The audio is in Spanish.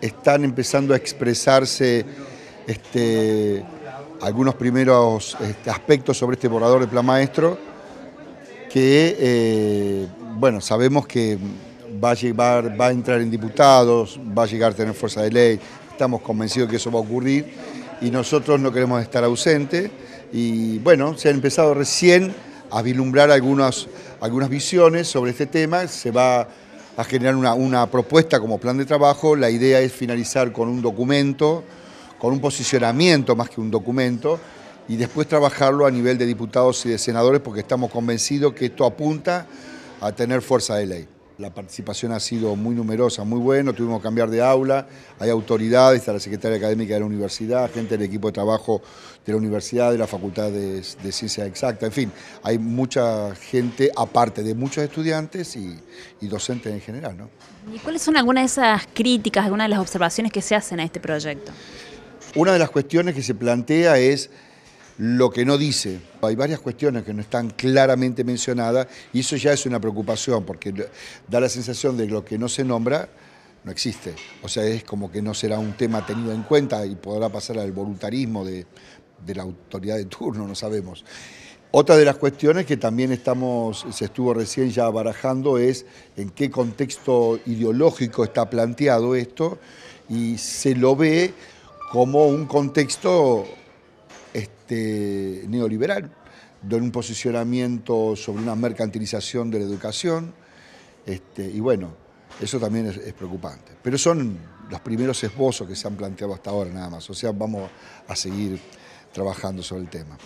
están empezando a expresarse este, algunos primeros este, aspectos sobre este borrador de plan maestro que, eh, bueno, sabemos que va a, va a entrar en diputados, va a llegar a tener fuerza de ley, estamos convencidos que eso va a ocurrir y nosotros no queremos estar ausentes y, bueno, se han empezado recién a vislumbrar algunas, algunas visiones sobre este tema, se va a generar una, una propuesta como plan de trabajo. La idea es finalizar con un documento, con un posicionamiento más que un documento, y después trabajarlo a nivel de diputados y de senadores porque estamos convencidos que esto apunta a tener fuerza de ley. La participación ha sido muy numerosa, muy buena, tuvimos que cambiar de aula, hay autoridades, está la secretaria académica de la universidad, gente del equipo de trabajo de la universidad, de la Facultad de, Ciencias Exactas, en fin, hay mucha gente, aparte de muchos estudiantes y, docentes en general. ¿Y cuáles son algunas de esas críticas, algunas de las observaciones que se hacen a este proyecto? Una de las cuestiones que se plantea es lo que no dice. Hay varias cuestiones que no están claramente mencionadas y eso ya es una preocupación porque da la sensación de que lo que no se nombra no existe. O sea, es como que no será un tema tenido en cuenta y podrá pasar al voluntarismo de, de la autoridad de turno, no sabemos. Otra de las cuestiones que también estamos, se estuvo recién ya barajando es en qué contexto ideológico está planteado esto y se lo ve como un contexto este, neoliberal, de un posicionamiento sobre una mercantilización de la educación, este, y bueno, eso también es, preocupante. Pero son los primeros esbozos que se han planteado hasta ahora nada más, o sea, vamos a seguir trabajando sobre el tema.